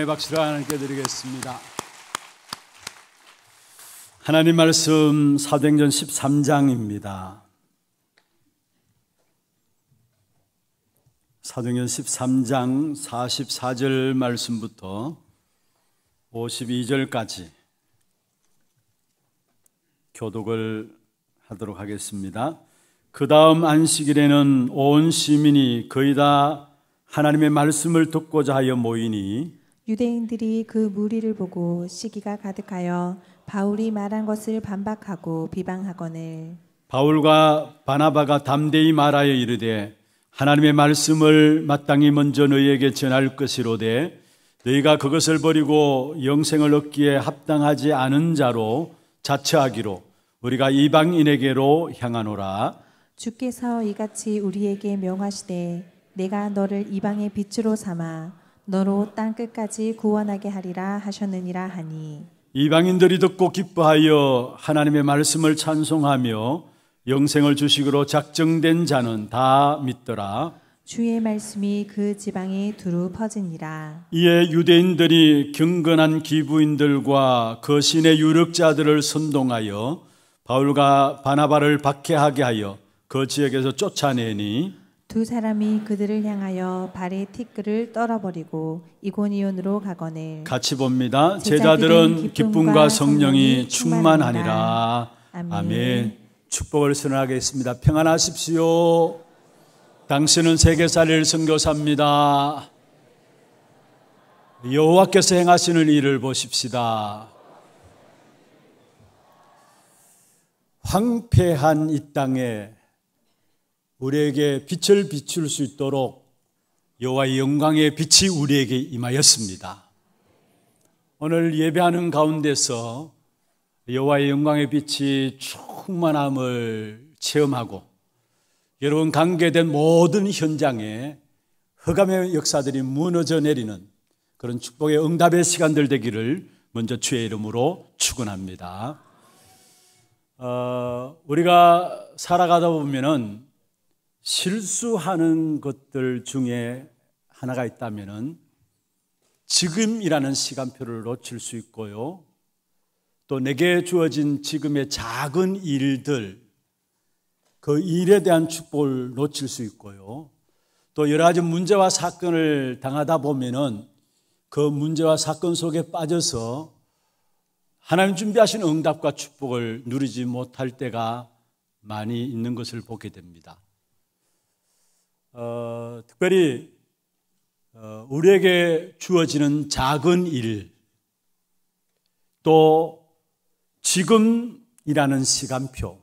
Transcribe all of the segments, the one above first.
감사의 박수를 하나님께 드리겠습니다. 하나님 말씀 사도행전 13장입니다. 사도행전 13장 44절 말씀부터 52절까지 교독을 하도록 하겠습니다. 그 다음 안식일에는 온 시민이 거의 다 하나님의 말씀을 듣고자 하여 모이니 유대인들이 그 무리를 보고 시기가 가득하여 바울이 말한 것을 반박하고 비방하거늘 바울과 바나바가 담대히 말하여 이르되 하나님의 말씀을 마땅히 먼저 너희에게 전할 것이로되 너희가 그것을 버리고 영생을 얻기에 합당하지 않은 자로 자처하기로 우리가 이방인에게로 향하노라 주께서 이같이 우리에게 명하시되 내가 너를 이방의 빛으로 삼아 너로 땅 끝까지 구원하게 하리라 하셨느니라 하니 이방인들이 듣고 기뻐하여 하나님의 말씀을 찬송하며 영생을 주식으로 작정된 자는 다 믿더라 주의 말씀이 그 지방에 두루 퍼지니라. 이에 유대인들이 경건한 기부인들과 거신의 그 유력자들을 선동하여 바울과 바나바를 박해하게 하여 그 지역에서 쫓아내니 두 사람이 그들을 향하여 발의 티끌을 떨어버리고 이고니온으로 가거늘 같이 봅니다. 제자들은 기쁨과 성령이 충만하니라. 아멘. 축복을 선언하겠습니다. 평안하십시오. 당신은 세계사를 선교사입니다. 여호와께서 행하시는 일을 보십시다. 황폐한 이 땅에 우리에게 빛을 비출 수 있도록 여호와의 영광의 빛이 우리에게 임하였습니다. 오늘 예배하는 가운데서 여호와의 영광의 빛이 충만함을 체험하고 여러분 관계된 모든 현장에 흑암의 역사들이 무너져 내리는 그런 축복의 응답의 시간들 되기를 먼저 주의 이름으로 축원합니다. 어, 우리가 살아가다 보면은 실수하는 것들 중에 하나가 있다면 지금이라는 시간표를 놓칠 수 있고요. 또 내게 주어진 지금의 작은 일들, 그 일에 대한 축복을 놓칠 수 있고요. 또 여러 가지 문제와 사건을 당하다 보면은 그 문제와 사건 속에 빠져서 하나님 준비하신 응답과 축복을 누리지 못할 때가 많이 있는 것을 보게 됩니다. 어, 특별히 어, 우리에게 주어지는 작은 일, 또 지금이라는 시간표,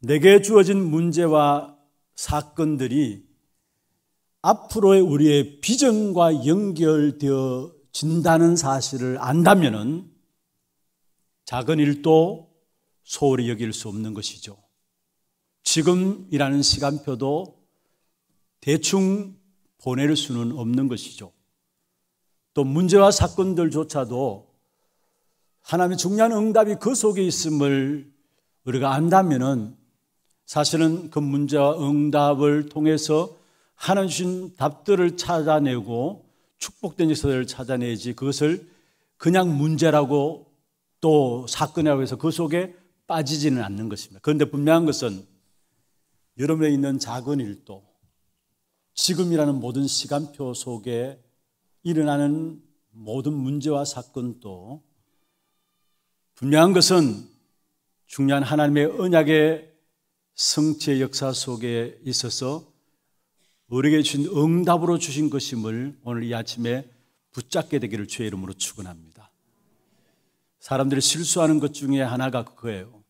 내게 주어진 문제와 사건들이 앞으로의 우리의 비전과 연결되어 진다는 사실을 안다면 작은 일도 소홀히 여길 수 없는 것이죠. 지금이라는 시간표도 대충 보낼 수는 없는 것이죠. 또 문제와 사건들조차도 하나님의 중요한 응답이 그 속에 있음을 우리가 안다면은 사실은 그 문제와 응답을 통해서 하나님 답들을 찾아내고 축복된 역사를 찾아내지 그것을 그냥 문제라고 또 사건이라고 해서 그 속에 빠지지는 않는 것입니다. 그런데 분명한 것은 여러분에 있는 작은 일도 지금이라는 모든 시간표 속에 일어나는 모든 문제와 사건도 분명한 것은 중요한 하나님의 언약의 성체 역사 속에 있어서 우리에게 주신 응답으로 주신 것임을 오늘 이 아침에 붙잡게 되기를 주의 이름으로 축원합니다. 사람들이 실수하는 것 중에 하나가 그거예요.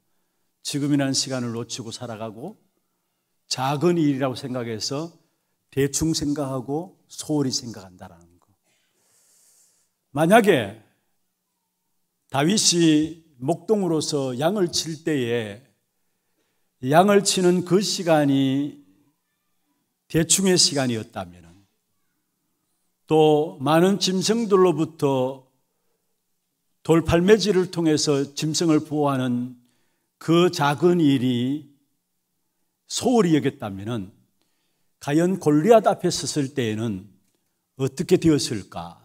지금이라는 시간을 놓치고 살아가고 작은 일이라고 생각해서 대충 생각하고 소홀히 생각한다라는 거. 만약에 다윗이 목동으로서 양을 칠 때에 양을 치는 그 시간이 대충의 시간이었다면 또 많은 짐승들로부터 돌팔매질을 통해서 짐승을 보호하는 그 작은 일이 소홀히 여겼다면 과연 골리앗 앞에 섰을 때에는 어떻게 되었을까?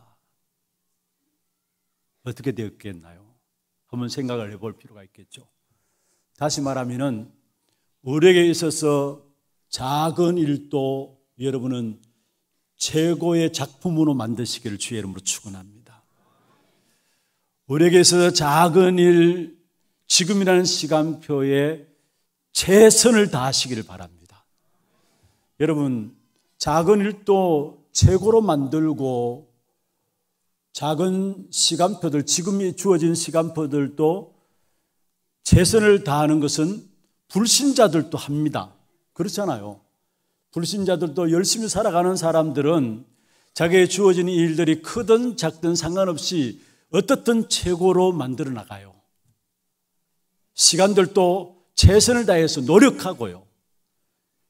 어떻게 되었겠나요? 한번 생각을 해볼 필요가 있겠죠. 다시 말하면은 우리에게 있어서 작은 일도 여러분은 최고의 작품으로 만드시기를 주의 이름으로 축원합니다. 우리에게 있어서 작은 일 지금이라는 시간표에 최선을 다하시기를 바랍니다. 여러분, 작은 일도 최고로 만들고 작은 시간표들, 지금이 주어진 시간표들도 최선을 다하는 것은 불신자들도 합니다. 그렇잖아요. 불신자들도 열심히 살아가는 사람들은 자기의 주어진 일들이 크든 작든 상관없이 어떻든 최고로 만들어 나가요. 시간들도 최선을 다해서 노력하고요.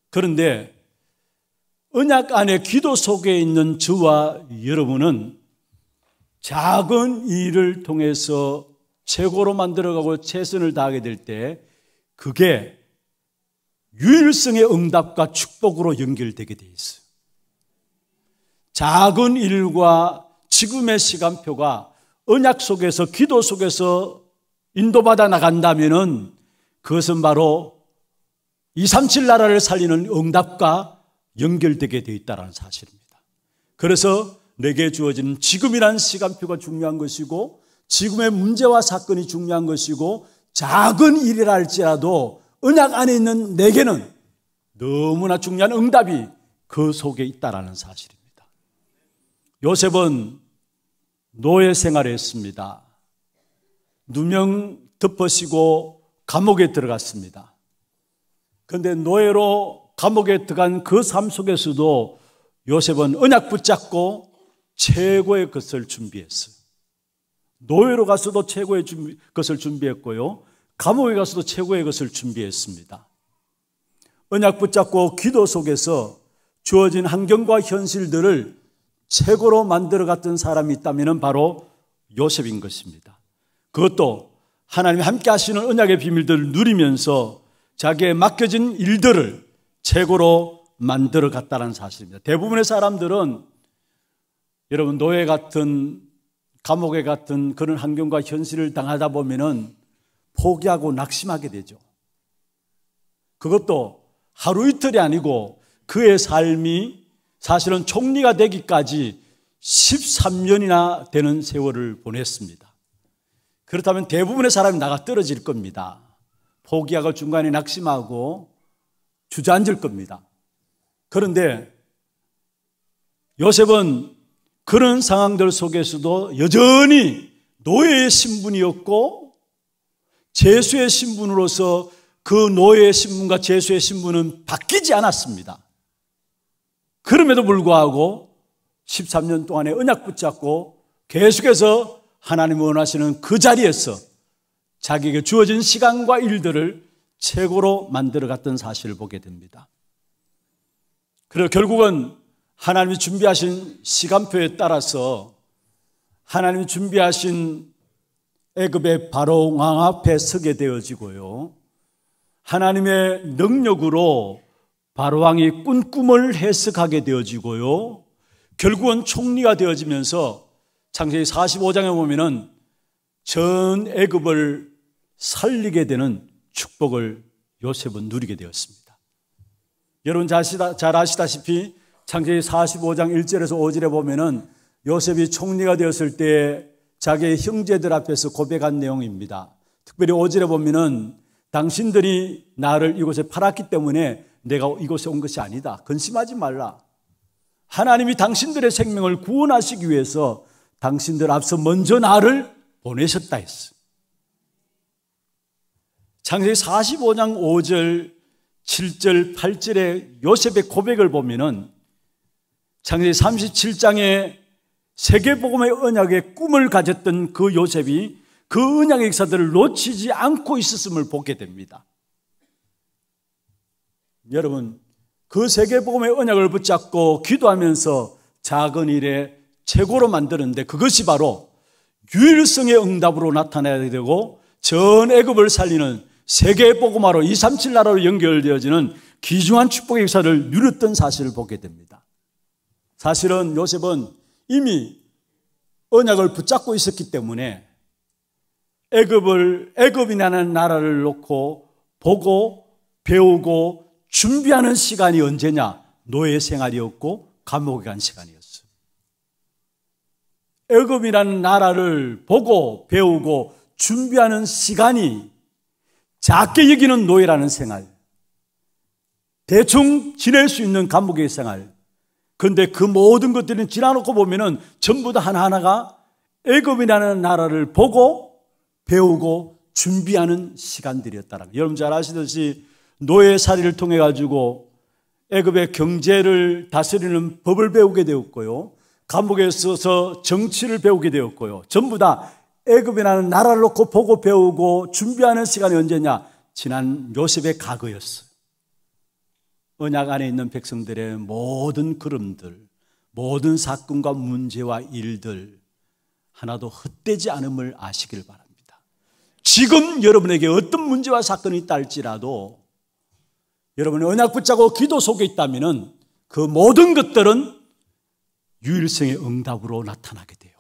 그런데 언약 안에 기도 속에 있는 저와 여러분은 작은 일을 통해서 최고로 만들어가고 최선을 다하게 될 때 그게 유일성의 응답과 축복으로 연결되게 돼 있어요. 작은 일과 지금의 시간표가 언약 속에서 기도 속에서 인도받아 나간다면은 그것은 바로 237 나라를 살리는 응답과 연결되게 되어 있다는 사실입니다. 그래서 내게 주어지 지금이란 시간표가 중요한 것이고 지금의 문제와 사건이 중요한 것이고 작은 일이라 할지라도 언약 안에 있는 내게는 너무나 중요한 응답이 그 속에 있다라는 사실입니다. 요셉은 노예 생활을 했습니다. 누명 덮어시고 감옥에 들어갔습니다. 그런데 노예로 감옥에 들어간 그 삶 속에서도 요셉은 언약 붙잡고 최고의 것을 준비했어요. 노예로 가서도 최고의 준비, 것을 준비했고요. 감옥에 가서도 최고의 것을 준비했습니다. 언약 붙잡고 기도 속에서 주어진 환경과 현실들을 최고로 만들어 갔던 사람이 있다면 바로 요셉인 것입니다. 그것도 하나님이 함께 하시는 언약의 비밀들을 누리면서 자기의 맡겨진 일들을 최고로 만들어 갔다는 사실입니다. 대부분의 사람들은 여러분 노예 같은 감옥에 같은 그런 환경과 현실을 당하다 보면은 포기하고 낙심하게 되죠. 그것도 하루 이틀이 아니고 그의 삶이 사실은 총리가 되기까지 13년이나 되는 세월을 보냈습니다. 그렇다면 대부분의 사람이 나가 떨어질 겁니다. 포기하고 중간에 낙심하고 주저앉을 겁니다. 그런데 요셉은 그런 상황들 속에서도 여전히 노예의 신분이었고 제수의 신분으로서 그 노예의 신분과 제수의 신분은 바뀌지 않았습니다. 그럼에도 불구하고 13년 동안의 은약 붙잡고 계속해서 하나님 원하시는 그 자리에서 자기에게 주어진 시간과 일들을 최고로 만들어 갔던 사실을 보게 됩니다. 그리고 결국은 하나님이 준비하신 시간표에 따라서 하나님이 준비하신 애굽의 바로 왕 앞에 서게 되어지고요. 하나님의 능력으로 바로 왕이 꾼 꿈을 해석하게 되어지고요. 결국은 총리가 되어지면서 창세기 45장에 보면은 전 애굽을 살리게 되는 축복을 요셉은 누리게 되었습니다. 여러분 잘 아시다시피 창세기 45장 1절에서 5절에 보면은 요셉이 총리가 되었을 때 자기의 형제들 앞에서 고백한 내용입니다. 특별히 5절에 보면은 당신들이 나를 이곳에 팔았기 때문에 내가 이곳에 온 것이 아니다. 근심하지 말라. 하나님이 당신들의 생명을 구원하시기 위해서 당신들 앞서 먼저 나를 보내셨다 했어. 창세기 45장 5절, 7절, 8절의 요셉의 고백을 보면은 창세기 37장에 세계복음의 언약의 꿈을 가졌던 그 요셉이 그 언약의 역사들을 놓치지 않고 있었음을 보게 됩니다. 여러분, 그 세계복음의 언약을 붙잡고 기도하면서 작은 일에 최고로 만드는데 그것이 바로 유일성의 응답으로 나타나야 되고 전 애굽을 살리는 세계의 복음화로 237 나라로 연결되어지는 귀중한 축복의 역사를 누렸던 사실을 보게 됩니다. 사실은 요셉은 이미 언약을 붙잡고 있었기 때문에 애급을 애굽이라는 나라를 놓고 보고 배우고 준비하는 시간이 언제냐? 노예 생활이었고 감옥에 간 시간이었어요. 애급이라는 나라를 보고 배우고 준비하는 시간이 작게 여기는 노예라는 생활, 대충 지낼 수 있는 감옥의 생활. 그런데 그 모든 것들은 지나놓고 보면은 전부 다 하나하나가 애굽이라는 나라를 보고 배우고 준비하는 시간들이었다라 여러분 잘 아시듯이 노예사리를 통해 가지고 애굽의 경제를 다스리는 법을 배우게 되었고요. 감옥에 있어서 정치를 배우게 되었고요. 전부 다 애굽이라는 나라를 놓고 보고 배우고 준비하는 시간이 언제냐? 지난 요셉의 가거였어요. 언약 안에 있는 백성들의 모든 걸음들, 모든 사건과 문제와 일들 하나도 헛되지 않음을 아시길 바랍니다. 지금 여러분에게 어떤 문제와 사건이 있지라도 여러분이 언약 붙잡고 기도 속에 있다면그 모든 것들은 유일성의 응답으로 나타나게 돼요.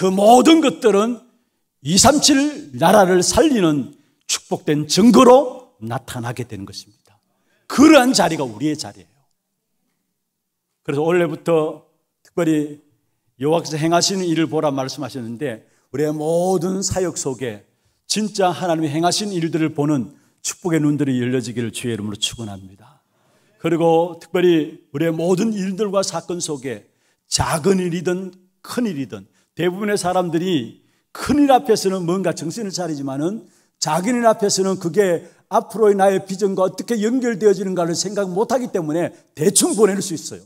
그 모든 것들은 237 나라를 살리는 축복된 증거로 나타나게 되는 것입니다. 그러한 자리가 우리의 자리예요. 그래서 올해부터 특별히 여호와께서 행하시는 일을 보라 말씀하셨는데 우리의 모든 사역 속에 진짜 하나님이 행하신 일들을 보는 축복의 눈들이 열려지기를 주의 이름으로 축원합니다. 그리고 특별히 우리의 모든 일들과 사건 속에 작은 일이든 큰 일이든 대부분의 사람들이 큰 일 앞에서는 뭔가 정신을 차리지만은 작은 일 앞에서는 그게 앞으로의 나의 비전과 어떻게 연결되어지는가를 생각 못하기 때문에 대충 보낼 수 있어요.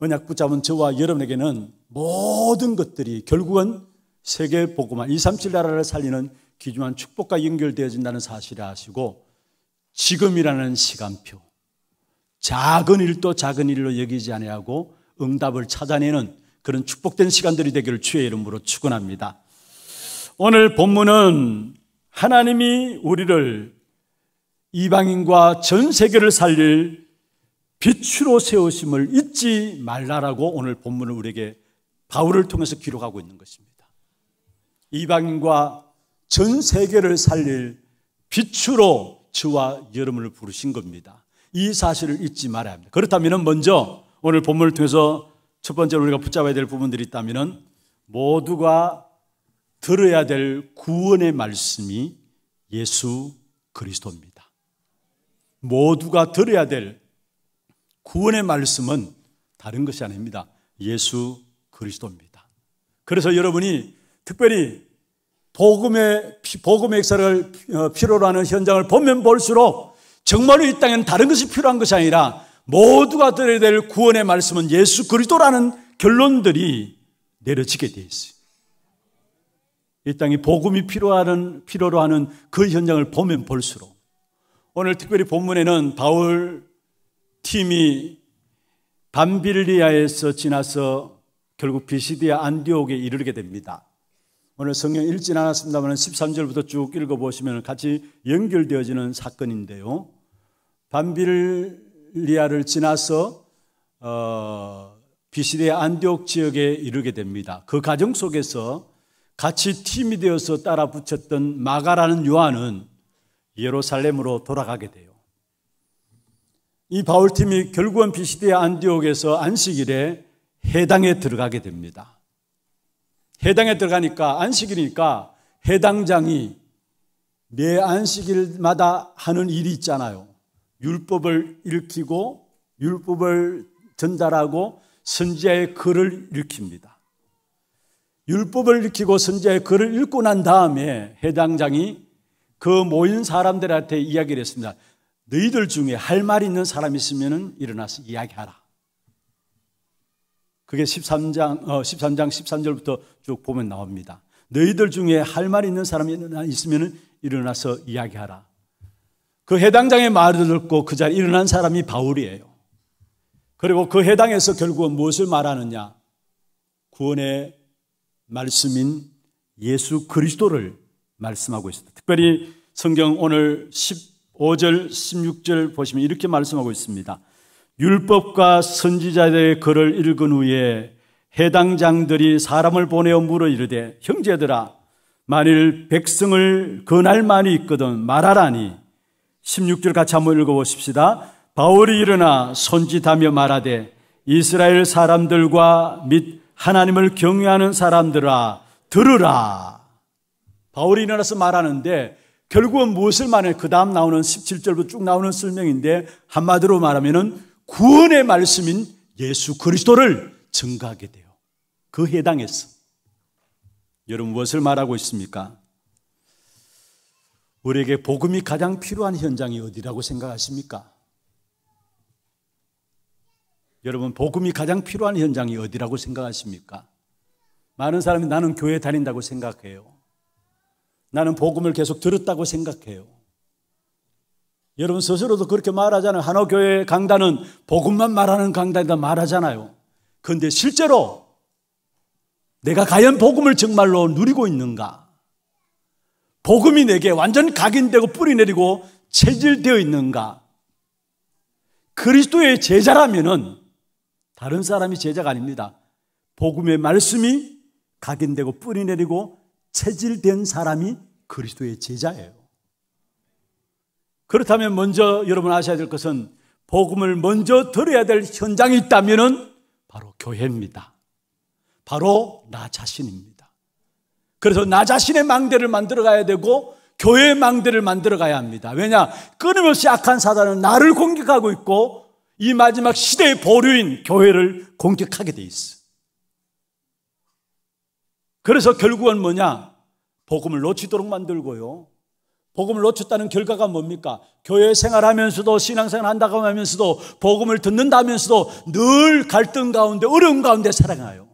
언약 붙잡은 저와 여러분에게는 모든 것들이 결국은 세계 복음화 237 나라를 살리는 귀중한 축복과 연결되어진다는 사실을 아시고 지금이라는 시간표 작은 일도 작은 일로 여기지 아니하고 응답을 찾아내는 그런 축복된 시간들이 되기를 주의 이름으로 축원합니다. 오늘 본문은 하나님이 우리를 이방인과 전 세계를 살릴 빛으로 세우심을 잊지 말라라고 오늘 본문을 우리에게 바울을 통해서 기록하고 있는 것입니다. 이방인과 전 세계를 살릴 빛으로 저와 여러을 부르신 겁니다. 이 사실을 잊지 말아야 합니다. 그렇다면 먼저 오늘 본문을 통해서 첫 번째로 우리가 붙잡아야 될 부분들이 있다면 모두가 들어야 될 구원의 말씀이 예수 그리스도입니다. 모두가 들어야 될 구원의 말씀은 다른 것이 아닙니다. 예수 그리스도입니다. 그래서 여러분이 특별히 복음의 복음의 역사를 어, 필요로 하는 현장을 보면 볼수록 정말로 이 땅에는 다른 것이 필요한 것이 아니라 모두가 들어야 될 구원의 말씀은 예수 그리스도라는 결론들이 내려지게 돼 있어요. 이 땅이 복음이 필요하는 필요로 하는 그 현장을 보면 볼수록 오늘 특별히 본문에는 바울 팀이 밤빌리아에서 지나서 결국 비시디아 안디옥에 이르게 됩니다. 오늘 성경 읽진 않았습니다만 13절부터 쭉 읽어보시면 같이 연결되어지는 사건인데요. 밤빌 리아를 지나서 어, 비시대 안디옥 지역에 이르게 됩니다. 그가정 속에서 같이 팀이 되어서 따라 붙였던 마가라는 요한은 예루살렘으로 돌아가게 돼요. 이 바울팀이 결국은 비시대 안디옥에서 안식일에 해당에 들어가게 됩니다. 해당에 들어가니까 안식일이니까 해당장이 내 안식일마다 하는 일이 있잖아요. 율법을 읽히고 율법을 전달하고 선지자의 글을 읽힙니다. 율법을 읽히고 선지자의 글을 읽고 난 다음에 해당장이 그 모인 사람들한테 이야기를 했습니다. 너희들 중에 할 말 있는 사람 있으면 일어나서 이야기하라. 그게 13장, 어, 13장 13절부터 쭉 보면 나옵니다. 너희들 중에 할 말 있는 사람이 있으면 일어나서 이야기하라. 그 해당장의 말을 듣고 그 자리에 일어난 사람이 바울이에요. 그리고 그 해당에서 결국은 무엇을 말하느냐? 구원의 말씀인 예수 그리스도를 말씀하고 있습니다. 특별히 성경 오늘 15절, 16절 보시면 이렇게 말씀하고 있습니다. 율법과 선지자들의 글을 읽은 후에 해당장들이 사람을 보내어 물어 이르되 형제들아 만일 백성을 그날만이 있거든 말하라니 16절 같이 한번 읽어보십시다. 바울이 일어나 손짓하며 말하되 이스라엘 사람들과 및 하나님을 경외하는 사람들아 들으라. 바울이 일어나서 말하는데 결국은 무엇을 말해? 그 다음 나오는 17절부터 쭉 나오는 설명인데 한마디로 말하면은 구원의 말씀인 예수 그리스도를 증가하게 돼요. 그 해당해서. 여러분 무엇을 말하고 있습니까? 우리에게 복음이 가장 필요한 현장이 어디라고 생각하십니까? 여러분, 복음이 가장 필요한 현장이 어디라고 생각하십니까? 많은 사람이 나는 교회 다닌다고 생각해요. 나는 복음을 계속 들었다고 생각해요. 여러분 스스로도 그렇게 말하잖아요. 한옥교회 강단은 복음만 말하는 강단이다 말하잖아요. 그런데 실제로 내가 과연 복음을 정말로 누리고 있는가? 복음이 내게 완전 각인되고 뿌리 내리고 체질되어 있는가? 그리스도의 제자라면은 다른 사람이 제자가 아닙니다. 복음의 말씀이 각인되고 뿌리 내리고 체질된 사람이 그리스도의 제자예요. 그렇다면 먼저 여러분 아셔야 될 것은 복음을 먼저 들어야 될 현장이 있다면은 바로 교회입니다. 바로 나 자신입니다. 그래서 나 자신의 망대를 만들어 가야 되고 교회의 망대를 만들어 가야 합니다. 왜냐? 끊임없이 악한 사단은 나를 공격하고 있고 이 마지막 시대의 보류인 교회를 공격하게 돼 있어. 그래서 결국은 뭐냐? 복음을 놓치도록 만들고요. 복음을 놓쳤다는 결과가 뭡니까? 교회 생활하면서도 신앙생활 한다고 하면서도 복음을 듣는다면서도 늘 갈등 가운데 어려움 가운데 살아가요.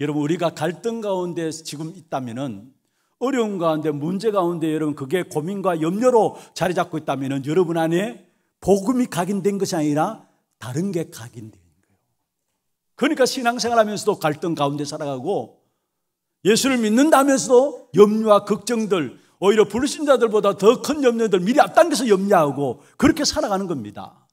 여러분 우리가 갈등 가운데 지금 있다면은 어려운 가운데 문제 가운데 여러분 그게 고민과 염려로 자리 잡고 있다면은 여러분 안에 복음이 각인된 것이 아니라 다른 게 각인된 거예요. 그러니까 신앙생활하면서도 갈등 가운데 살아가고 예수를 믿는다면서도 염려와 걱정들 오히려 불신자들보다 더 큰 염려들 미리 앞당겨서 염려하고 그렇게 살아가는 겁니다.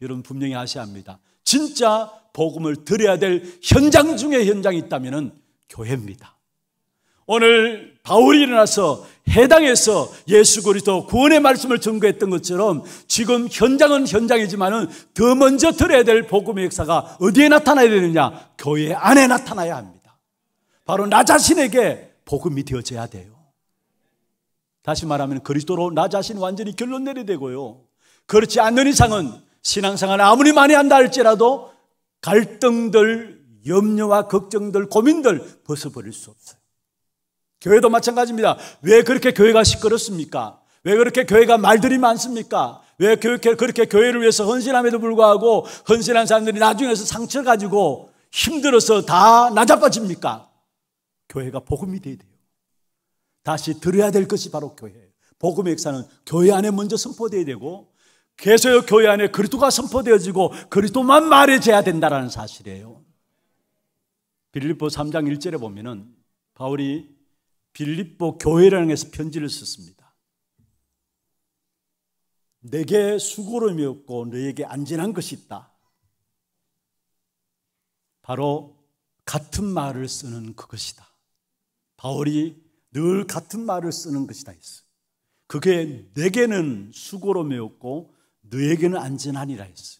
여러분 분명히 아셔야 합니다. 진짜 복음을 드려야 될 현장 중에 현장이 있다면 교회입니다. 오늘 바울이 일어나서 해당에서 예수 그리스도 구원의 말씀을 전거했던 것처럼 지금 현장은 현장이지만은 더 먼저 들어야 될 복음의 역사가 어디에 나타나야 되느냐? 교회 안에 나타나야 합니다. 바로 나 자신에게 복음이 되어져야 돼요. 다시 말하면 그리스도로 나 자신 완전히 결론 내려 되고요. 그렇지 않는 이상은 신앙생활 아무리 많이 한다 할지라도 갈등들, 염려와 걱정들, 고민들 벗어버릴 수 없어요. 교회도 마찬가지입니다. 왜 그렇게 교회가 시끄럽습니까? 왜 그렇게 교회가 말들이 많습니까? 왜 그렇게, 그렇게 교회를 위해서 헌신함에도 불구하고 헌신한 사람들이 나중에서 상처를 가지고 힘들어서 다 나자빠집니까? 교회가 복음이 돼야 돼요. 다시 들어야 될 것이 바로 교회예요. 복음의 역사는 교회 안에 먼저 선포돼야 되고 계속 교회 안에 그리스도가 선포되어지고 그리스도만 말해져야 된다라는 사실이에요. 빌립보 3장 1절에 보면은 바울이 빌립보 교회라는 데서 편지를 썼습니다. 내게 수고름이 없고 너에게 안전한 것이 있다. 바로 같은 말을 쓰는 그것이다. 바울이 늘 같은 말을 쓰는 것이다 했어. 그게 내게는 수고로 매웠고 너에게는 안전하니라 했어요.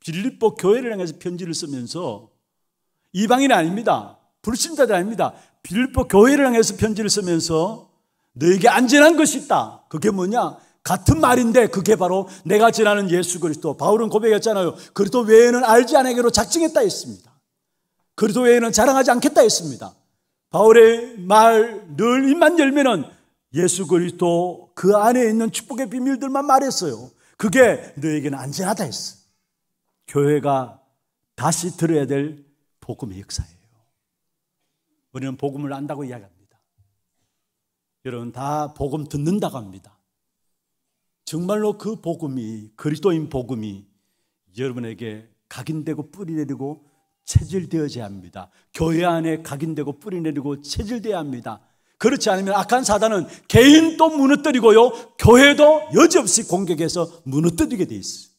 빌립보 교회를 향해서 편지를 쓰면서 이방인 아닙니다. 불신자들 아닙니다. 빌립보 교회를 향해서 편지를 쓰면서 너에게 안전한 것이 있다. 그게 뭐냐? 같은 말인데 그게 바로 내가 전하는 예수 그리스도. 바울은 고백했잖아요. 그리스도 외에는 알지 않기로 작정했다 했습니다. 그리스도 외에는 자랑하지 않겠다 했습니다. 바울의 말 늘 입만 열면은 예수 그리스도 그 안에 있는 축복의 비밀들만 말했어요. 그게 너에게는 안전하다 했어. 교회가 다시 들어야 될 복음의 역사예요. 우리는 복음을 안다고 이야기합니다. 여러분 다 복음 듣는다고 합니다. 정말로 그 복음이 그리스도인 복음이 여러분에게 각인되고 뿌리내리고 체질되어져야 합니다. 교회 안에 각인되고 뿌리내리고 체질되어야 합니다. 그렇지 않으면 악한 사단은 개인도 무너뜨리고요, 교회도 여지없이 공격해서 무너뜨리게 돼 있어요.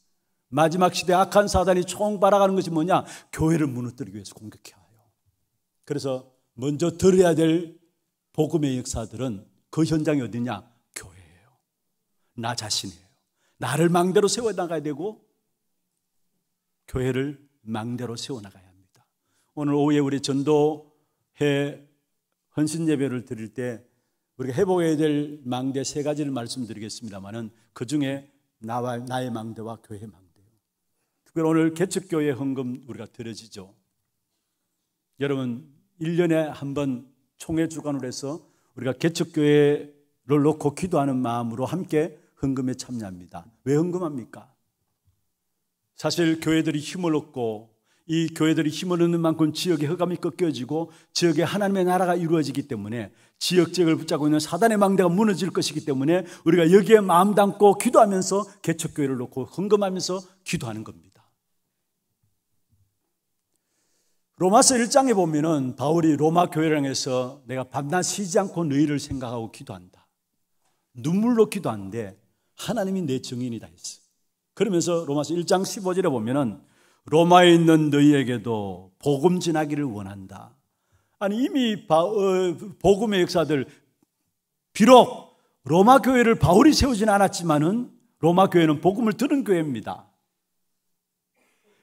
마지막 시대 악한 사단이 총바아가는 것이 뭐냐? 교회를 무너뜨리기 위해서 공격해요. 그래서 먼저 들어야 될 복음의 역사들은 그 현장이 어디냐? 교회예요. 나 자신이에요. 나를 망대로 세워나가야 되고, 교회를 망대로 세워나가야 합니다. 오늘 오후에 우리 전도해 헌신 예배를 드릴 때 우리가 회복해야 될 망대 세 가지를 말씀드리겠습니다만은 그 중에 나와 나의 망대와 교회 망대요. 특별 오늘 개척교회 헌금 우리가 드려지죠. 여러분 1년에 한 번 총회 주관을 해서 우리가 개척교회를 놓고 기도하는 마음으로 함께 헌금에 참여합니다. 왜 헌금합니까? 사실 교회들이 힘을 얻고 이 교회들이 힘을 얻는 만큼 지역의 흑암이 꺾여지고 지역의 하나님의 나라가 이루어지기 때문에 지역적을 붙잡고 있는 사단의 망대가 무너질 것이기 때문에 우리가 여기에 마음 담고 기도하면서 개척교회를 놓고 헌금하면서 기도하는 겁니다. 로마서 1장에 보면은 바울이 로마 교회를 향해서 내가 밤낮 쉬지 않고 너희를 생각하고 기도한다. 눈물로 기도한데 하나님이 내 증인이다 했어. 그러면서 로마서 1장 15절에 보면은 로마에 있는 너희에게도 복음 지나기를 원한다. 아니 이미 바, 어, 복음의 역사들 비록 로마 교회를 바울이 세우진 않았지만은 로마 교회는 복음을 들은 교회입니다.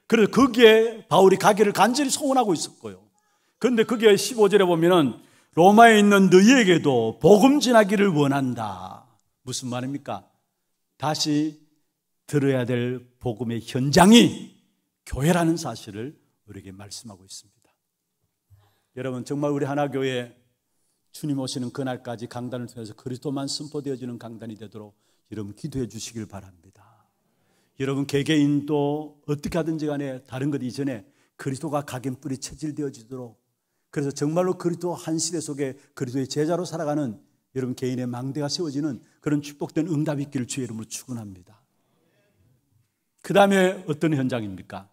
그래서 거기에 바울이 가기를 간절히 소원하고 있었고요. 그런데 그게 15절에 보면은 로마에 있는 너희에게도 복음 지나기를 원한다. 무슨 말입니까? 다시 들어야 될 복음의 현장이 교회라는 사실을 우리에게 말씀하고 있습니다. 여러분 정말 우리 하나교회 주님 오시는 그날까지 강단을 통해서 그리스도만 선포되어지는 강단이 되도록 여러분 기도해 주시길 바랍니다. 여러분 개개인도 어떻게 하든지 간에 다른 것 이전에 그리스도가 각인뿌리 체질되어지도록 그래서 정말로 그리스도 한 시대 속에 그리스도의 제자로 살아가는 여러분 개인의 망대가 세워지는 그런 축복된 응답이 있기를 주의 이름으로 축원합니다. 그 다음에 어떤 현장입니까?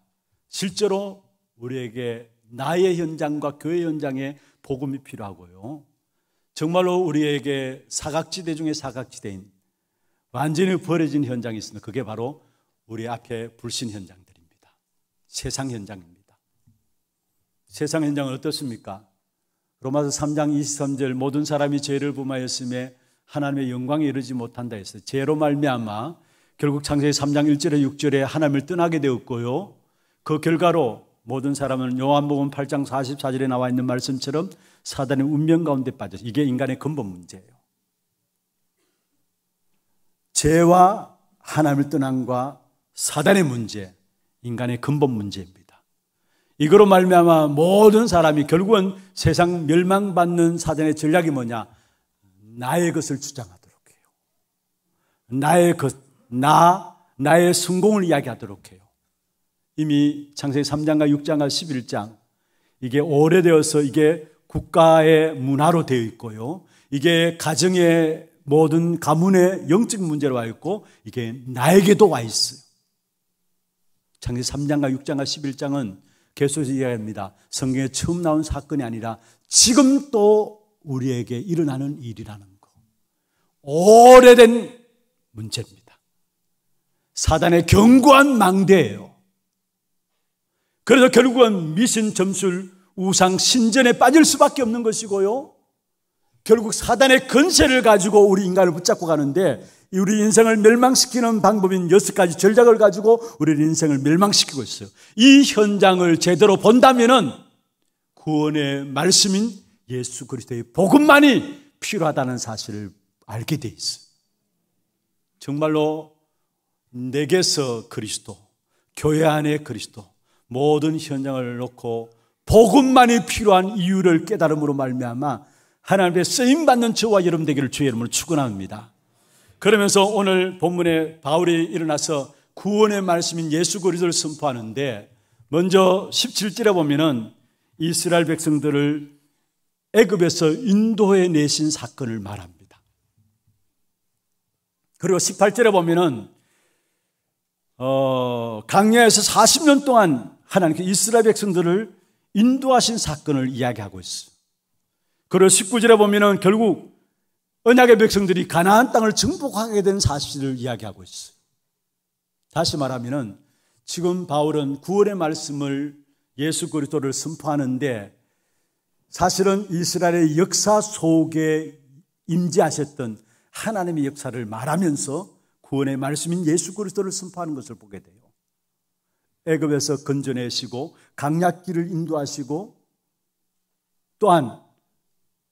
실제로 우리에게 나의 현장과 교회 현장에 복음이 필요하고요. 정말로 우리에게 사각지대 중에 사각지대인 완전히 버려진 현장이 있습니다. 그게 바로 우리 앞에 불신 현장들입니다. 세상 현장입니다. 세상 현장은 어떻습니까? 로마서 3장 23절 모든 사람이 죄를 범하였음에 하나님의 영광에 이르지 못한다 했어요. 죄로 말미암아 결국 창세기 3장 1절에 6절에 하나님을 떠나게 되었고요. 그 결과로 모든 사람은 요한복음 8장 44절에 나와 있는 말씀처럼 사단의 운명 가운데 빠져서 이게 인간의 근본 문제예요. 죄와 하나님을 떠난과 사단의 문제, 인간의 근본 문제입니다. 이거로 말미암아 모든 사람이 결국은 세상 멸망받는 사단의 전략이 뭐냐? 나의 것을 주장하도록 해요. 나의 것, 나, 나의 성공을 이야기하도록 해요. 이미 창세기 3장과 6장과 11장 이게 오래되어서 이게 국가의 문화로 되어 있고요. 이게 가정의 모든 가문의 영적 문제로 와 있고 이게 나에게도 와 있어요. 창세기 3장과 6장과 11장은 계속해서 이야기합니다. 성경에 처음 나온 사건이 아니라 지금 또 우리에게 일어나는 일이라는 거. 오래된 문제입니다. 사단의 견고한 망대예요. 그래서 결국은 미신 점술 우상 신전에 빠질 수밖에 없는 것이고요. 결국 사단의 근세를 가지고 우리 인간을 붙잡고 가는데 우리 인생을 멸망시키는 방법인 여섯 가지 전략을 가지고 우리 인생을 멸망시키고 있어요. 이 현장을 제대로 본다면은 구원의 말씀인 예수 그리스도의 복음만이 필요하다는 사실을 알게 돼있어 정말로 내게서 그리스도, 교회 안에 그리스도, 모든 현장을 놓고 복음만이 필요한 이유를 깨달음으로 말미암아 하나님의 쓰임 받는 저와 여러분 되기를 주의 이름으로 축원합니다. 그러면서 오늘 본문에 바울이 일어나서 구원의 말씀인 예수 그리스도를 선포하는데 먼저 17절에 보면은 이스라엘 백성들을 애굽에서 인도해 내신 사건을 말합니다. 그리고 18절에 보면은 어, 강야에서 40년 동안 하나님께 이스라엘 백성들을 인도하신 사건을 이야기하고 있어요. 그리고 19절에 보면은 결국 언약의 백성들이 가나안 땅을 정복하게 된 사실을 이야기하고 있어 다시 말하면은 지금 바울은 구원의 말씀을 예수 그리스도를 선포하는데 사실은 이스라엘의 역사 속에 임재하셨던 하나님의 역사를 말하면서 구원의 말씀인 예수 그리스도를 선포하는 것을 보게 돼 애굽에서 건져내시고 강약기를 인도하시고 또한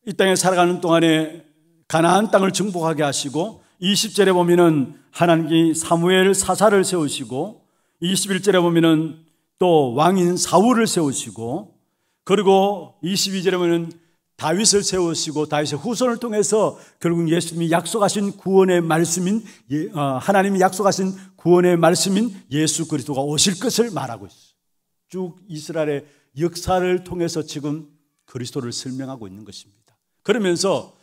이 땅에 살아가는 동안에 가나안 땅을 정복하게 하시고 20절에 보면은 하나님이 사무엘 사사를 세우시고 21절에 보면은 또 왕인 사울을 세우시고 그리고 22절에 보면은 다윗을 세우시고 다윗의 후손을 통해서 결국 예수님이 약속하신 구원의 말씀인 예, 어, 하나님이 약속하신 구원의 말씀인 예수 그리스도가 오실 것을 말하고 있어요. 쭉 이스라엘의 역사를 통해서 지금 그리스도를 설명하고 있는 것입니다. 그러면서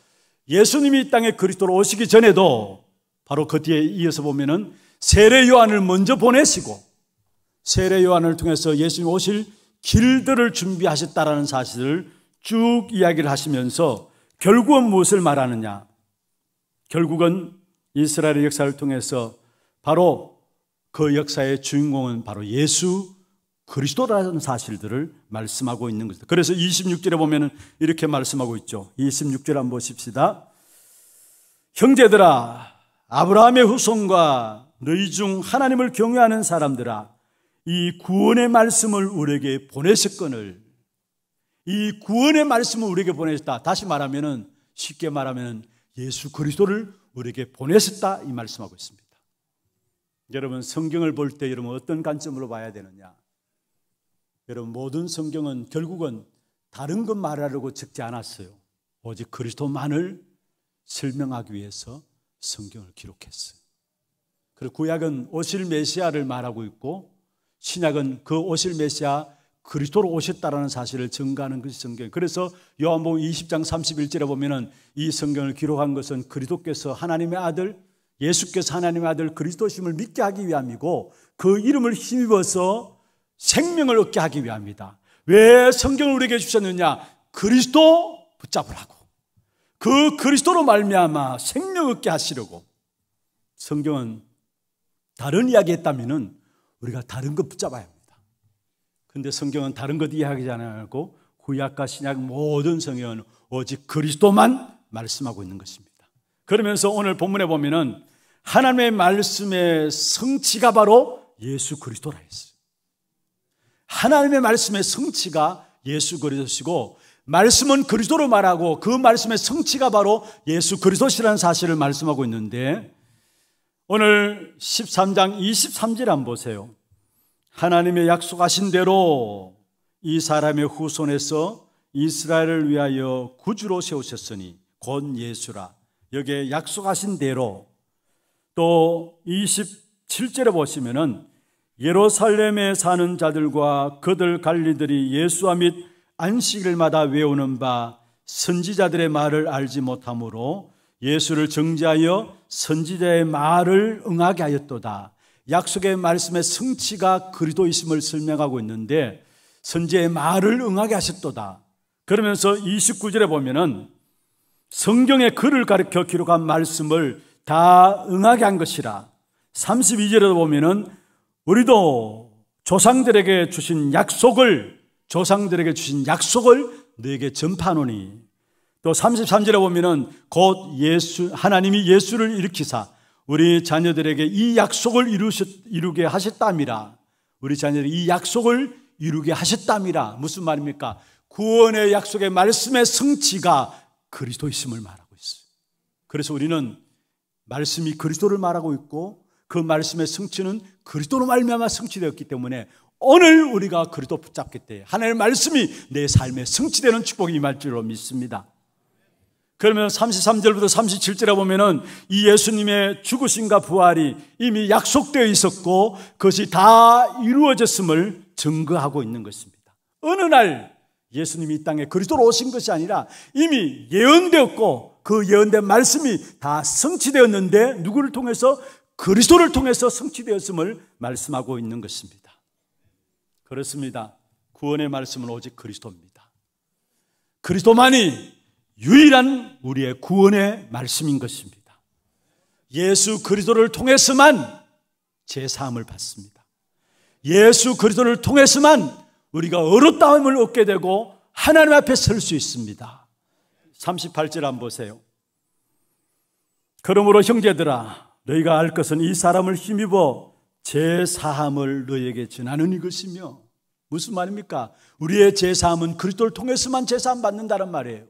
예수님이 이 땅에 그리스도로 오시기 전에도 바로 그 뒤에 이어서 보면은 세례 요한을 먼저 보내시고 세례 요한을 통해서 예수님 오실 길들을 준비하셨다라는 사실을 쭉 이야기를 하시면서 결국은 무엇을 말하느냐? 결국은 이스라엘의 역사를 통해서 바로 그 역사의 주인공은 바로 예수 그리스도라는 사실들을 말씀하고 있는 것이다. 그래서 26절에 보면 이렇게 말씀하고 있죠. 26절 한번 보십시다. 형제들아, 아브라함의 후손과 너희 중 하나님을 경외하는 사람들아, 이 구원의 말씀을 우리에게 보내셨건을 이 구원의 말씀을 우리에게 보내셨다. 다시 말하면 쉽게 말하면 예수 그리스도를 우리에게 보내셨다 이 말씀하고 있습니다. 여러분 성경을 볼때 여러분 어떤 관점으로 봐야 되느냐? 여러분 모든 성경은 결국은 다른 것 말하려고 적지 않았어요. 오직 그리스도만을 설명하기 위해서 성경을 기록했어요. 그리고 구약은 오실 메시아를 말하고 있고 신약은 그 오실 메시아 그리스도로 오셨다라는 사실을 증가하는 것이 성경. 그래서 요한복음 20장 31절에 보면은 이 성경을 기록한 것은 그리스도께서 하나님의 아들 예수께서 하나님의 아들 그리스도심을 믿게 하기 위함이고 그 이름을 힘입어서 생명을 얻게 하기 위함이다. 왜 성경을 우리에게 주셨느냐? 그리스도 붙잡으라고. 그 그리스도로 말미암아 생명 얻게 하시려고. 성경은 다른 이야기 했다면은 우리가 다른 것 붙잡아야 합니다. 근데 성경은 다른 것 이야기하지 않고 구약과 신약 모든 성경은 오직 그리스도만 말씀하고 있는 것입니다. 그러면서 오늘 본문에 보면은 하나님의 말씀의 성취가 바로 예수 그리스도라 했어요. 하나님의 말씀의 성취가 예수 그리스도시고 말씀은 그리스도로 말하고 그 말씀의 성취가 바로 예수 그리스도시라는 사실을 말씀하고 있는데 오늘 13장 23절 한번 보세요. 하나님의 약속하신 대로 이 사람의 후손에서 이스라엘을 위하여 구주로 세우셨으니 곧 예수라. 여기에 약속하신 대로 또 27절에 보시면은 예루살렘에 사는 자들과 그들 관리들이 예수와 및 안식일마다 외우는 바 선지자들의 말을 알지 못하므로 예수를 정지하여 선지자의 말을 응하게 하였도다. 약속의 말씀의 성취가 그리도 있음을 설명하고 있는데 선지의 말을 응하게 하셨도다. 그러면서 29절에 보면은 성경에 그를 가르켜 기록한 말씀을 다 응하게 한 것이라. 32절에도 보면은 우리도 조상들에게 주신 약속을 조상들에게 주신 약속을 너에게 전파하노니 또 33절에 보면은 곧 예수 하나님이 예수를 일으키사 우리 자녀들에게 이 약속을 이루게 하셨답니다. 우리 자녀들이 이 약속을 이루게 하셨답니다. 무슨 말입니까? 구원의 약속의 말씀의 성취가 그리스도 있음을 말하고 있어요. 그래서 우리는 말씀이 그리스도를 말하고 있고 그 말씀의 성취는 그리스도로 말미암아 성취되었기 때문에 오늘 우리가 그리스도 붙잡기 때 하나님의 말씀이 내 삶에 성취되는 축복이 임할 줄로 믿습니다. 그러면 33절부터 37절에 보면은 이 예수님의 죽으심과 부활이 이미 약속되어 있었고 그것이 다 이루어졌음을 증거하고 있는 것입니다. 어느 날 예수님이 이 땅에 그리스도로 오신 것이 아니라 이미 예언되었고 그 예언된 말씀이 다 성취되었는데 누구를 통해서 그리스도를 통해서 성취되었음을 말씀하고 있는 것입니다. 그렇습니다. 구원의 말씀은 오직 그리스도입니다. 그리스도만이 유일한 우리의 구원의 말씀인 것입니다. 예수 그리스도를 통해서만 제 사함을 받습니다. 예수 그리스도를 통해서만 우리가 어렵다함을 얻게 되고 하나님 앞에 설 수 있습니다. 38절 한 보세요. 그러므로 형제들아 너희가 알 것은 이 사람을 힘입어 제 사함을 너희에게 전하는 이것이며 무슨 말입니까? 우리의 제사함은 그리스도를 통해서만 제사함 받는다는 말이에요.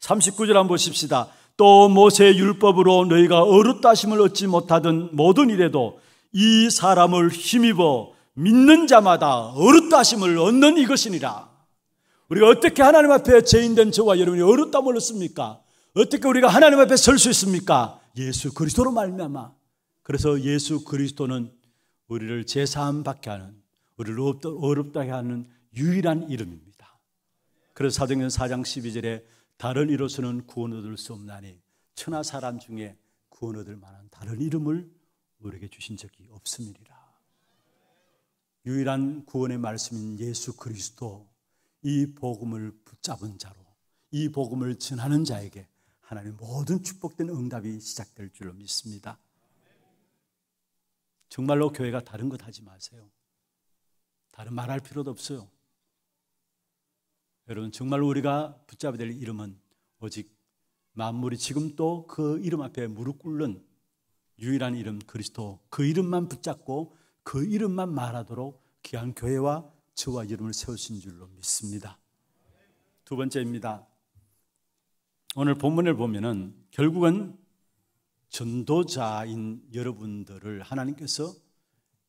39절 한번 보십시다. 또 모세의 율법으로 너희가 어릇다심을 얻지 못하던 모든 일에도 이 사람을 힘입어 믿는 자마다 어릇다심을 얻는 이것이니라. 우리가 어떻게 하나님 앞에 죄인된 저와 여러분이 어릇담을 얻습니까? 어떻게 우리가 하나님 앞에 설 수 있습니까? 예수 그리스도로 말미암아. 그래서 예수 그리스도는 우리를 제사함 받게 하는 우리를 어렵다게 하는 유일한 이름입니다. 그래서 사도행전 4장 12절에 다른 이로서는 구원 얻을 수 없나니 천하 사람 중에 구원 얻을 만한 다른 이름을 우리에게 주신 적이 없음이니라. 유일한 구원의 말씀인 예수 그리스도 이 복음을 붙잡은 자로 이 복음을 전하는 자에게 하나님 모든 축복된 응답이 시작될 줄로 믿습니다. 정말로 교회가 다른 것 하지 마세요. 다른 말 할 필요도 없어요. 여러분 정말로 우리가 붙잡아야 될 이름은 오직 만물이 지금도 그 이름 앞에 무릎 꿇는 유일한 이름 그리스도 그 이름만 붙잡고 그 이름만 말하도록 귀한 교회와 저와 이름을 세우신 줄로 믿습니다. 두 번째입니다. 오늘 본문을 보면은 결국은 전도자인 여러분들을 하나님께서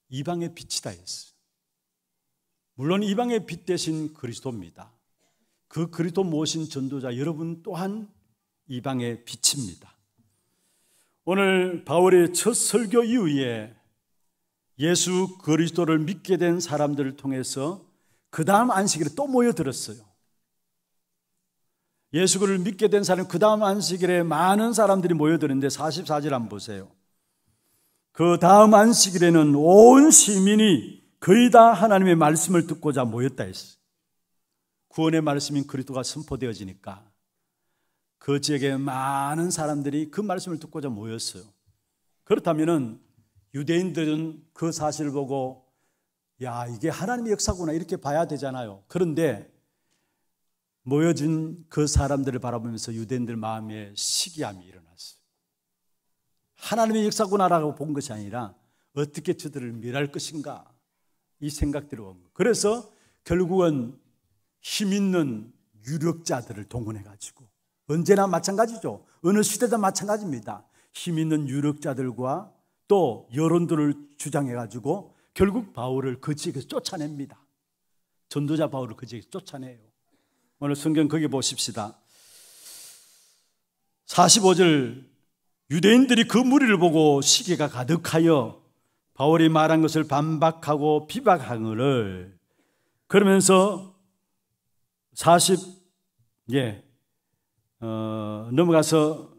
이방의 빛이다 했어요. 물론 이방의 빛 대신 그리스도입니다. 그 그리스도 모신 전도자 여러분 또한 이방의 빛입니다. 오늘 바울의 첫 설교 이후에 예수 그리스도를 믿게 된 사람들을 통해서 그 다음 안식일에 또 모여들었어요. 예수를 믿게 된 사람, 그 다음 안식일에 많은 사람들이 모여드는데 44절 한 보세요. 그 다음 안식일에는 온 시민이 거의 다 하나님의 말씀을 듣고자 모였다 했어요. 구원의 말씀인 그리스도가 선포되어지니까 그 지역에 많은 사람들이 그 말씀을 듣고자 모였어요. 그렇다면은 유대인들은 그 사실을 보고 야, 이게 하나님의 역사구나 이렇게 봐야 되잖아요. 그런데 모여진 그 사람들을 바라보면서 유대인들 마음에 시기함이 일어났어요. 하나님의 역사구나라고 본 것이 아니라 어떻게 저들을 멸할 것인가 이 생각들이 온 거예요. 그래서 결국은 힘 있는 유력자들을 동원해가지고 언제나 마찬가지죠. 어느 시대도 마찬가지입니다. 힘 있는 유력자들과 또 여론들을 주장해가지고 결국 바울을 그 지역에서 쫓아냅니다. 전도자 바울을 그 지역에서 쫓아내요. 오늘 성경 거기 보십시다. 45절 유대인들이 그 무리를 보고 시계가 가득하여 바울이 말한 것을 반박하고 비박한 것을 그러면서 40, 예, 어, 넘어가서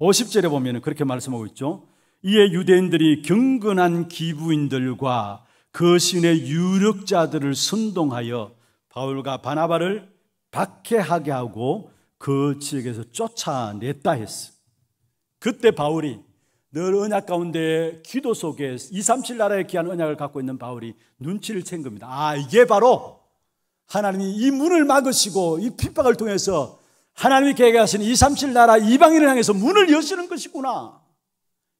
50절에 보면 그렇게 말씀하고 있죠. 이에 유대인들이 경건한 기부인들과 그 신의 유력자들을 선동하여 바울과 바나바를 박해하게 하고 그 지역에서 쫓아냈다 했어. 그때 바울이 늘 언약 가운데 기도 속에 237 나라에 귀한 언약을 갖고 있는 바울이 눈치를 챈 겁니다. 아, 이게 바로 하나님이 이 문을 막으시고 이 핍박을 통해서 하나님이 계획하신 237 나라 이방인을 향해서 문을 여시는 것이구나.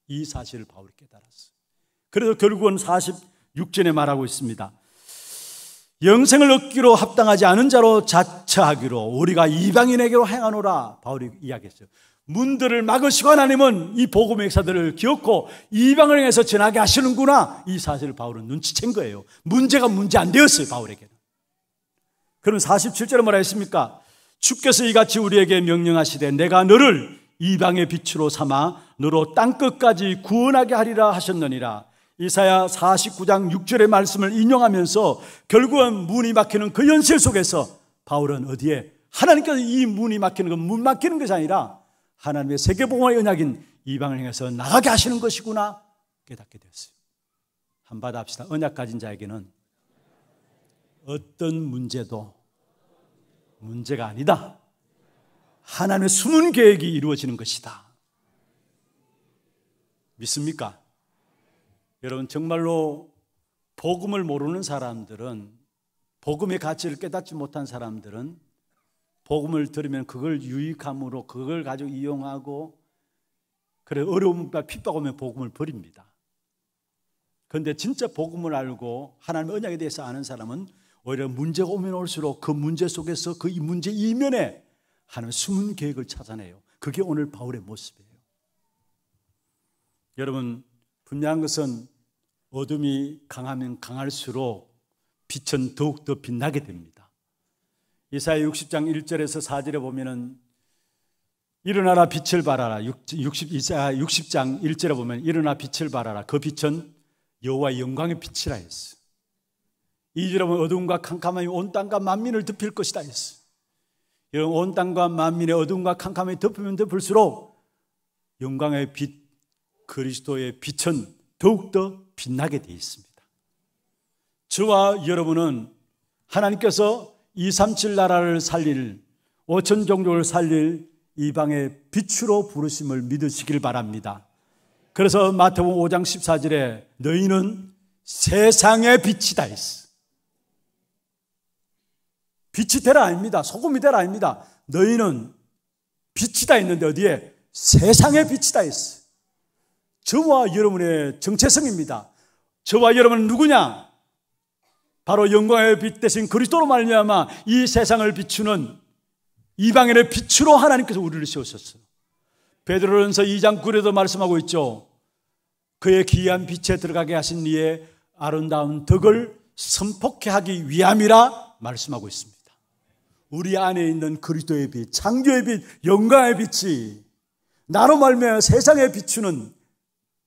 이 사실을 바울이 깨달았어요. 그래서 결국은 46절에 말하고 있습니다. 영생을 얻기로 합당하지 않은 자로 자처하기로 우리가 이방인에게로 행하노라 바울이 이야기했어요. 문들을 막으시고 하나님은 이 복음의 역사들을 기억고 이방을 향해서 전하게 하시는구나 이 사실을 바울은 눈치챈 거예요. 문제가 문제 안 되었어요 바울에게 그럼 47절에 뭐라 했습니까? 주께서 이같이 우리에게 명령하시되 내가 너를 이방의 빛으로 삼아 너로 땅끝까지 구원하게 하리라 하셨느니라. 이사야 49장 6절의 말씀을 인용하면서 결국은 문이 막히는 그 현실 속에서 바울은 어디에 하나님께서 이 문이 막히는 건 문 막히는 것이 아니라 하나님의 세계복음의 언약인 이방을 향해서 나가게 하시는 것이구나 깨닫게 되었어요. 한바다 합시다. 언약 가진 자에게는 어떤 문제도 문제가 아니다. 하나님의 숨은 계획이 이루어지는 것이다. 믿습니까? 여러분, 정말로 복음을 모르는 사람들은 복음의 가치를 깨닫지 못한 사람들은 복음을 들으면 그걸 유익함으로 그걸 가지고 이용하고 그래 어려움과 핍박 오면 복음을 버립니다. 그런데 진짜 복음을 알고 하나님의 언약에 대해서 아는 사람은 오히려 문제가 오면 올수록 그 문제 속에서 그 이 문제 이면에 하는 숨은 계획을 찾아내요. 그게 오늘 바울의 모습이에요. 여러분, 분명한 것은 어둠이 강하면 강할수록 빛은 더욱더 빛나게 됩니다. 이사야 60장 1절에서 4절에 보면은 일어나라 빛을 발하라. 60, 이사야 60장 1절에 보면 일어나 빛을 발하라. 그 빛은 여호와의 영광의 빛이라 했어요. 이제라면 어둠과 캄캄함이 온 땅과 만민을 덮일 것이다 했어요. 여온 땅과 만민의 어둠과 캄캄함이 덮으면 덮을수록 영광의 빛, 그리스도의 빛은 더욱더 빛나게 되어 있습니다. 저와 여러분은 하나님께서 237 나라를 살릴 5천 종족을 살릴 이방의 빛으로 부르심을 믿으시길 바랍니다. 그래서 마태복음 5장 14절에 너희는 세상의 빛이다 했어. 빛이 되라 아닙니다. 소금이 되라 아닙니다. 너희는 빛이다 있는데 어디에? 세상에 빛이다 있어. 저와 여러분의 정체성입니다. 저와 여러분은 누구냐? 바로 영광의 빛 대신 그리스도로 말미암아 이 세상을 비추는 이방인의 빛으로 하나님께서 우리를 세우셨어요. 베드로전서 2장 9에도 말씀하고 있죠. 그의 귀한 빛에 들어가게 하신 이의 아름다운 덕을 선폭해 하기 위함이라 말씀하고 있습니다. 우리 안에 있는 그리스도의 빛, 창조의 빛, 영광의 빛이 나로 말미 세상에 비추는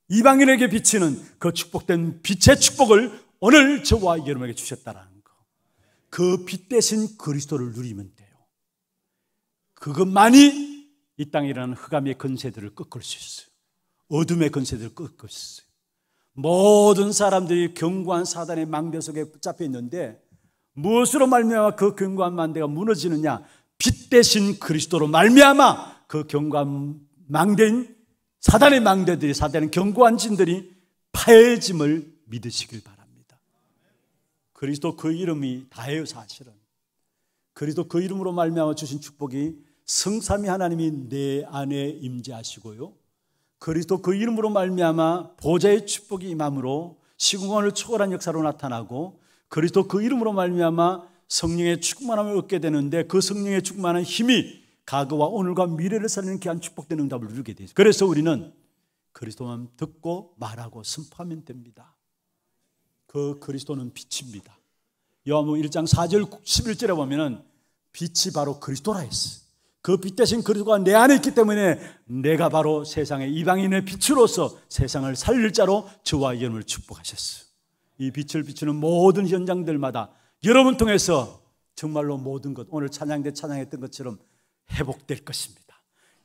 이방인에게 비치는 그 축복된 빛의 축복을 오늘 저와 여러분에게 주셨다라는 거. 그빛 대신 그리스도를 누리면 돼요. 그것만이 이 땅에 일어나는 흑암의 근세들을 꺾을 수 있어요. 어둠의 근세들을 꺾을 수 있어요. 모든 사람들이 견고한 사단의 망대 속에 붙잡혀 있는데 무엇으로 말미암아 그 경고한 망대가 무너지느냐? 빛 대신 그리스도로 말미암아 그 경고한 망대인 사단의 망대들이 사단의 경고한 진들이 파해짐을 믿으시길 바랍니다. 그리스도 그 이름이 다예요 사실은. 그리스도 그 이름으로 말미암아 주신 축복이 성삼위 하나님이 내 안에 임재하시고요. 그리스도 그 이름으로 말미암아 보좌의 축복이 임함으로 시공간을 초월한 역사로 나타나고 그리스도 그 이름으로 말미암아 성령의 충만함을 얻게 되는데 그 성령의 충만한 힘이 과거와 오늘과 미래를 살리는 귀한 축복된 응답을 누리게 되죠. 그래서 우리는 그리스도만 듣고 말하고 선포하면 됩니다. 그 그리스도는 빛입니다. 요한복 1장 4절 11절에 보면은 빛이 바로 그리스도라 했어. 그 빛 대신 그리스도가 내 안에 있기 때문에 내가 바로 세상의 이방인의 빛으로서 세상을 살릴 자로 저와 여러을 축복하셨어. 이 빛을 비추는 모든 현장들마다 여러분 통해서 정말로 모든 것 오늘 찬양대 찬양했던 것처럼 회복될 것입니다.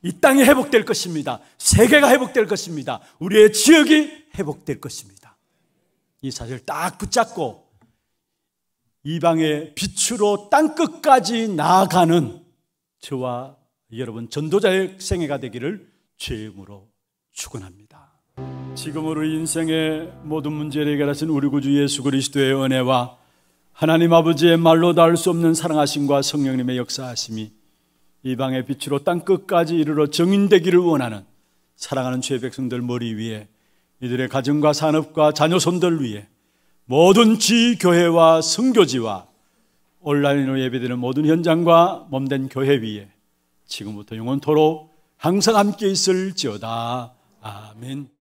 이 땅이 회복될 것입니다. 세계가 회복될 것입니다. 우리의 지역이 회복될 것입니다. 이 사실 딱 붙잡고 이방의 빛으로 땅 끝까지 나아가는 저와 여러분 전도자의 생애가 되기를 죄임으로 축원합니다. 지금으로 인생의 모든 문제를 해결하신 우리 구주 예수 그리스도의 은혜와 하나님 아버지의 말로 닿을 수 없는 사랑하심과 성령님의 역사하심이 이방의 빛으로 땅 끝까지 이르러 정인되기를 원하는 사랑하는 죄 백성들 머리 위에 이들의 가정과 산업과 자녀손들 위에 모든 지 교회와 성교지와 온라인으로 예배되는 모든 현장과 몸된 교회 위에 지금부터 영원토록 항상 함께 있을지어다. 아멘.